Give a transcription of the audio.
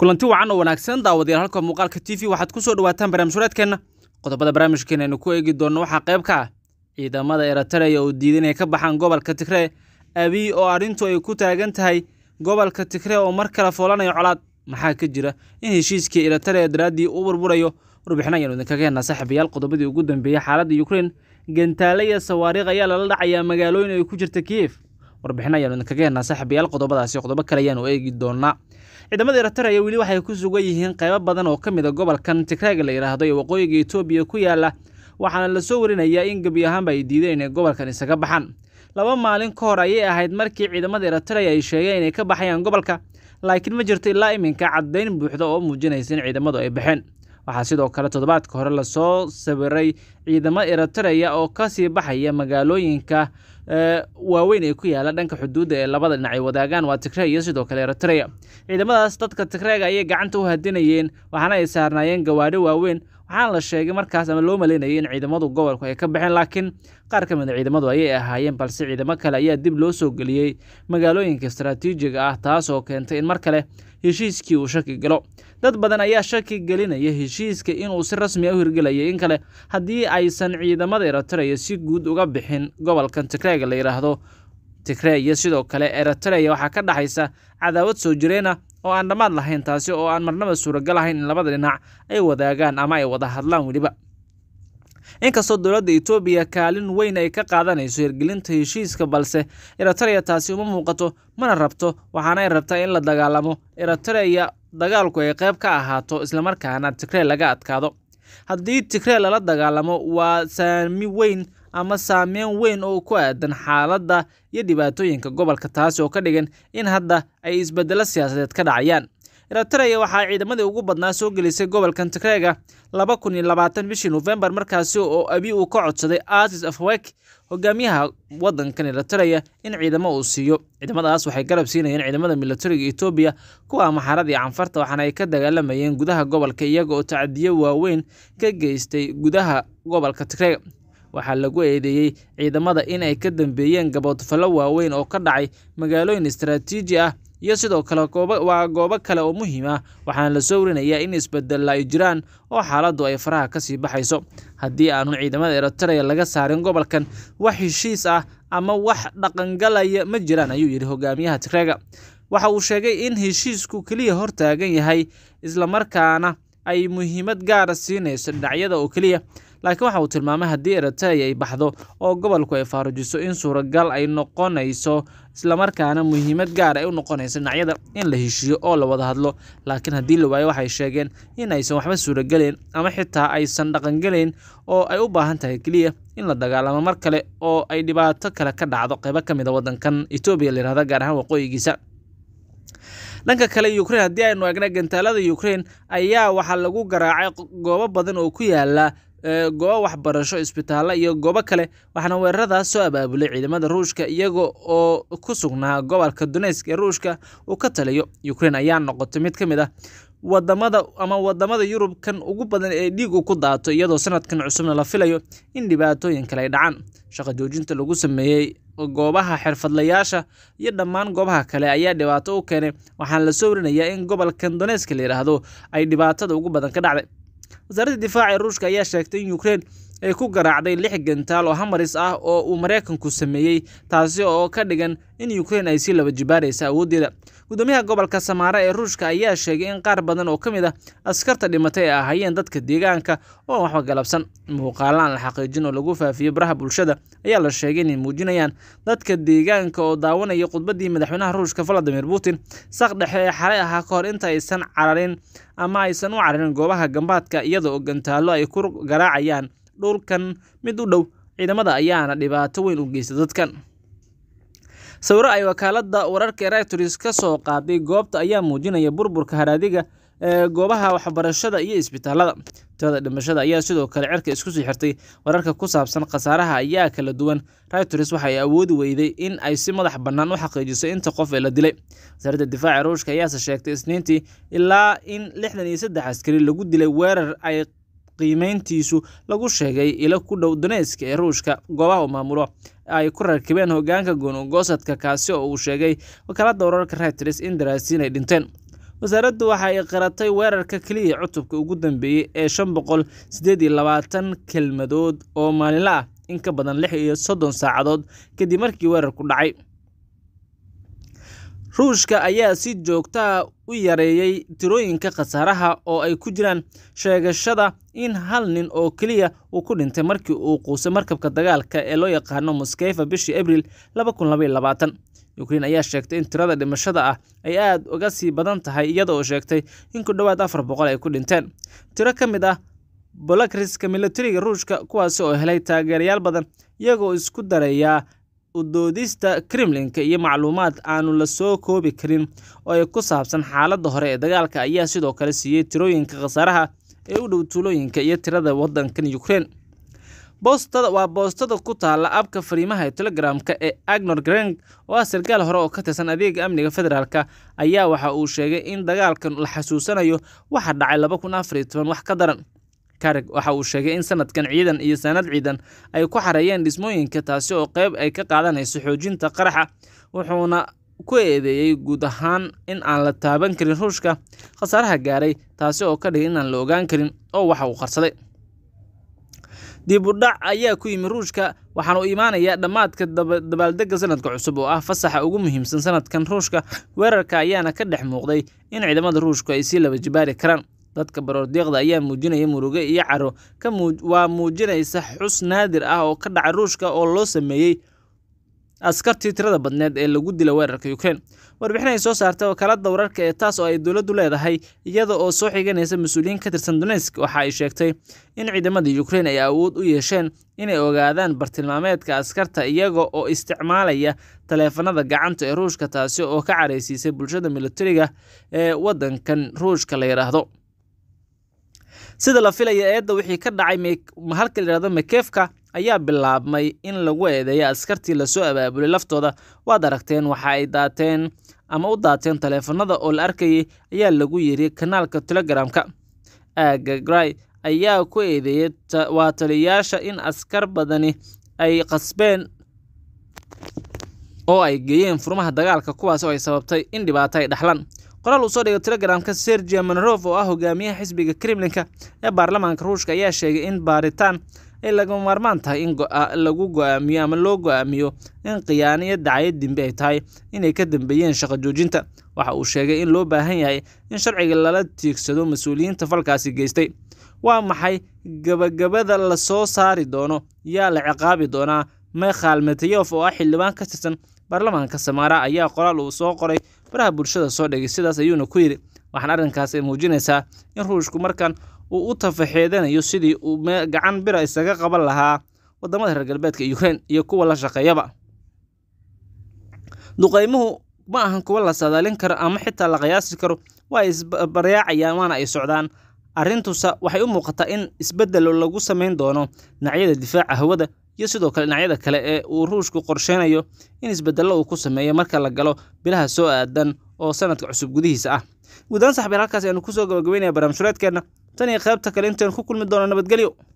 kulanti wacan oo wanaagsan daawadayaal halka muuqaalka t v waxaad ku soo dhawaataan wareedkeenna qodobada barnaamijkeen aynu ku eegi doonno waxaa qayb ka ah ciidamada eritareya oo diiday inay ka baxaan gobolka tigree abiy oo arrintu ay ku taagan tahay gobolka tigree oo mar kale foolanayo colaad maxaa ka jira in heshiiskii eritareya daraaddii uu burburayo warbixin ayanu idinkaga heenaa saaxiibayaal qodobadii ugu dambeeyey xaaladda yukrein gantaale iyo sawaariikh ayaa lala dhacayaa magaalooyin ay ku jirta kiyef warbixin ayaanu idinkaga heenaa saaxiibayaal qodobadaasi qodobo kale ayaanu eegi doonaa ciidamada eritaraya weli waxay ku sugan yihiin qaybo badan oo ka mid a ah gobolkan tigraaga la yidhaahdo ee waqooyiga etoobiya ku yaala waxaana la soo warinayaa in gebi ahaanba ay diideen inay gobolkan isaga baxaan laba maalin ka hor ayay ahayd markii ciidamada eritaraya ay sheegeen inay ka baxayaan gobolka laakiin ma jirto ilaa iminka caddayn buuxda oo muujinaysa in ciidamadu ay baxeen waxaa sidoo kale toddobaadka hore lasoo sawiray ciidamo eritaraya oo kasii baxaya magaalooyinka waaweyn ee ku yaala dhanka xuduudda ee labada dhinac ay wadaagaan waa tigre iyo sidoo kale eritreya ciidamadaas dadka tigreega ayay gacanta u hadinayeen waxaana ay saarnaayeen gawaadho waaweyn waxaana la sheegay markaas ama loo malaynayay in ciidamadu gobolku ay ka baxeen laakiin qaar ka mida ah ciidamadu ayay ahaayeen balse ciidamo kale ayaa dib loo soo geliyey magaalooyinka istaraatiijiga ah taasoo keentay in mar kale heshiiskii uu shaki galo dad badan ayaa shaki gelinaya heshiiska inuu si rasmi a ah u hirgelayay in kale haddii aysan ciidamada eratareya si guud uga bixin gobolkan tikreega la yidhaahdo tigreya sidoo kale eritreya waxaa ka dhaxaysa cadaawad soo jireena ah oo aan dhammaad lahayn taasi oo aan marnaba suuragal ahayn in labada dhinac ay wadaagaan ama ay wada hadlaan weliba inkastoo dowladda etoobiya kaalin weyn ay ka qaadanayso hirgelinta heshiiska balse eritreya taasi uma muuqato mana rabto waxaana ay rabtaa in la dagaalamo eritreya dagaalku ay qayb ka ahaato islamarkaana tigrey laga adkaado haddii tigrey lala dagaalamo waa saami weyn ama saameyn weyn oo ku aadan xaaladda iyo dhibaatooyinka gobolka taasi oo ka dhigan in hadda ay isbeddelo siyaasadeed ka dhacayaan eritreya waxaa ciidamadii ugu badnaa soo gelisay gobolka tigreega laba kun iyo labaatan bishii nofembar markaasi oo abi uu ka codsaday asis afwek hogaamiyaha wadankan eritreya in ciidamo uu siiyo ciidamadaas waxay garab siinayeen ciidamada milatariga etoobiya kuwa amaxaradii canfarta waxaana ay ka dagaalamayeen gudaha gobolka iyaga oo tacadiyo waaweyn ka geystay gudaha gobolka tigreega waxaa lagu eedeeyey ciidamada in ay ka dambeeyeen gaboodfallo waaweyn oo ka dhacay magaalooyin istaraatiiji ah iyo sidoo kale waa goobo kale oo muhiim ah waxaana la soo warinayaa in isbedella ay jiraan oo xaaladdu ay faraha ka sii baxayso haddii aanu ciidamada eritreya laga saarin gobolkan wax heshiis ah ama wax dhaqangalaya ma jiraan ayuu yidhi hogaamiyaha tigreega waxa uu sheegay in heshiisku keliya hortaagan yahay islamarkaana ay muhiimad gaara ah siinayso dhinacyada oo keliya laakiin waxa uu tilmaamay haddii eritreya ay baxdo oo gobolku ay faarujiso in suuragal ay noqonayso islamarkaana muhiimad gaar ah ay u noqonayso dhinacyada in la heshiiyo oo la wada hadlo laakiin haddii la waayo waxay sheegeen in aysan waxba suuragelayn ama xitaa aysan dhaqangelayn oo ay u baahan tahay keliya in la dagaalamo mar kale oo ay dhibaato kale ka dhacdo qaybo ka mid a ah wadankan etoobiya layirahda gaar ahaan waqooyigiisa dhanka kale ukrein haddii aynu egna gantaalada ukrain ayaa waxaa lagu garaacay goobo badan oo ku yaala goobo waxbarasho isbitaalla iyo goobo kale waxaana weeraradaas soo abaabulay ciidamada ruushka iyaga oo ku sugnaa gobolka donetsk ee ruushka uu ka taliyo ukrein ayaa noqotay mid ka mid ah wadamada ama wadamada yurub kan ugu badan ee dhiig u ku daato iyadoo sanadkan cusubna la filayo in dhibaatooyin kale ay dhacaan shaqa joojinta lagu sameeyey goobaha xirfadlayaasha iyo dhammaan goobaha kale ayaa dhibaato u keenay waxaana la soo warinayaa in gobolkan doneska la yidhaahdo ay dhibaatada ugu badan ka dhacday wasaaradda difaaca ruushka ayaa sheegtay in ukrein ay ku garaacday lix gantaal oo hamaris ah oo uu maraykanku sameeyey taasi oo ka dhigan in ukrein ay sii laba jibaaraysa awooddeeda gudoomiyaha gobolka samaare ee ruushka ayaa sheegay in qaar badan oo ka mid ah askarta dhimatay ay ahaayeen dadka deegaanka oo waxba galabsan muuqaallo aan la xaqiijin oo lagu faafiyo baraha bulshada ayaa la sheegay inay muujinayaan dadka deegaanka oo daawanaya khudbaddii madaxweynaha ruushka valadimir putin saq dhexe ee xalay ahaa ka hor inta aysan cararin ama aysan u cararin goobaha gambaadka iyada gantaallo ay ku garaacayaan dhulkan mid u dhow ciidamada ayaana dhibaato weyn u geysta dadkan sawiro ay wakaaladda wararka reuters ka soo qaaday goobta ayaa muujinaya burburka haraadiga ee goobaha waxbarashada iyo isbitaalada tirada dhimashada ayaa sidoo kale cerka isku sii xirtay wararka ku saabsan khasaaraha ayaa kala duwan reuters waxay awoodi weyday in ay si madax bannaan u xaqiijiso inta qof ee la dilay wasaaradda difaaca ruushka ayaase sheegtay isniintii ilaa in lixdan iyo saddex askari lagu dilay weerar ay qiimeyntiisu lagu sheegay ilo ku dhow daneeska ee ruushka goobaha uu maamulo ay ku rakibeen hoggaanka goonugoosadka kaasi oo uu sheegay wakaaladda wararka reuters in daraasiin ay dhinteen wasaaraddu waxa ay qaratay weerarka keliya cutubka ugu dambeeyey ee shan boqol siddeed iyo labaatan kelmadood oo maalinla ah in ka badan lix iyo soddon saacadood kadib markii weerarku dhacay Ruushka ayaa si joogto ah u yareeyay tirooyinka khasaaraha oo ay ku jiraan sheegashada in hal nin oo keliya uu ku dhintay markii uu quusay markabka dagaalka ee loo yaqaano Moskeyfa bishii abril Ukraine ayaa sheegtay in tirada dhimashada ah ay aad uga sii badan tahay iyada oo sheegtay in ku dhowaad afar boqol ay ku dhinteen tiro ka mid ah bolakriska milatariga ruushka kuwaasi oo helay taageerayaal badan iyagoo isku dareeyaa u doodista kremlinka iyo macluumaad aanu lasoo koobi karin oo ay ku saabsan xaaladda hore ee dagaalka ayaa sidoo kale siiyey tirooyinka khasaaraha ee u dhow tuulooyinka iyo tirada wadankan ukrein waa boostada ku taala abka fariimaha telegramka ee agnor greng oo ah sargaal hore oo ka tirsan adeega amniga federaalka ayaa waxa uu sheegay in dagaalkan la xasuusanayo waxa dhacay laba kun afar iyo toban wax ka daran karig waxa uu sheegay in sanadkan ciidan iyo sanad ciidan ay ku xareeyeen dhismooyinka taasi oo qeyb ay ka qaadanayso xoojinta qaraxa wuxuuna ku eedeeyey guud ahaan in aan la taaban karin ruushka khasaaraha gaaray taasi oo ka dhigay inaan la ogaan karin oo waxa uu qarsaday diibudhac ayaa ku yimi ruushka waxaana imaanayaa dhammaadka dabaaldega sanadka cusub oo ah fasaxa ugu muhiimsan sanadkan ruushka weerarka ayaana ka dhex muuqday in ciidamada ruushku ay sii laba jibaari karaan dadka baroordiiqda ayaa muujinaya muruge iyo caro waa muujinaysa xus naadir ah oo ka dhaca ruushka oo loo sameeyey askartii tirada badneed ee lagu dila weerarka ukrain warbixin ay soo saartay oo wararka ee taas oo ay dowladdu leedahay iyada oo soo xiganaysa mas-uuliyiin ka tirsan donetsk waxa ay sheegtay in ciidamada ukrain ay awood u yeesheen inay ogaadaan bartilmaameedka askarta iyaga oo isticmaalaya taleefanada gacanta ee ruushka taasi oo ka caraysiisay bulshada milatariga ee waddankan ruushka la yidhaahdo sida la filaya eedda wixii ka dhacay halka layidhahdo makeefka ayaa bilaabmay in lagu eedeeya askartii lasoo abaabulay laftooda waad aragteen waxa ay daateen ama u daateen taleefanada oo la arkayay ayaa lagu yiri kanaalka telegramka aaga gray ayaa ku eedeeyey waa taliyayaasha in askar badani ay qasbeen oo ay geeyeen furmaha dagaalka kuwaas oo ay sababtay in dhibaato ay dhexlan qoraal uu soo dhigay telegramka sergia monrof oo ah hogaamiyaha xisbiga kremlinka ee baarlamaanka ruushka ayaa sheegay in baaritaan ay lagama maarmaan tahay in lagu go'aamiyo ama loo go'aamiyo in khiyaano iyo dacayo dembi ay tahay inay ka dambeeyeen shaqo joojinta waxa uu sheegay in loo baahan yahay in sharciga lala tiigsado mas-uuliyiinta falkaasi geystay waa maxay gabagabada lasoo saari doono yaa la ciqaabi doonaa mekhal matayof oo ah xildhibaan ka tirsan baarlamaanka samaara ayaa qoraal uu soo qoray baraha bulshada soo dhigay sidaas ayuuna ku yidhi waxaan arrinkaas muujinaysaa in ruushku markan uu u tafaxeedanayo sidii uu gacan bira ah isaga qaban lahaa waddamada reer galbeedka ukrain iyo kuwa la shaqeeyaba duqaymuhu ma ahan kuwa la saadaalin karo ama xitaa la qiyaasi karo waa isbaryaacayaan waana ay socdaan arrintuse waxay u muuqataa in isbeddelo lagu samayn doono nacyada difaaca hawada iyo sidoo kale dhinacyada kale ee uu ruushku qorsheynayo in isbedello uu ku sameeyo marka la galo bilaha soo aadan oo sanadka cusub gudihiisa ah guudaan saxbiir halkaas ayaanu kusoo gabagabeynaya barnaamij shureedkeenna tan iyo qaybta kale intaynu ku kulmi doono nabadgelyo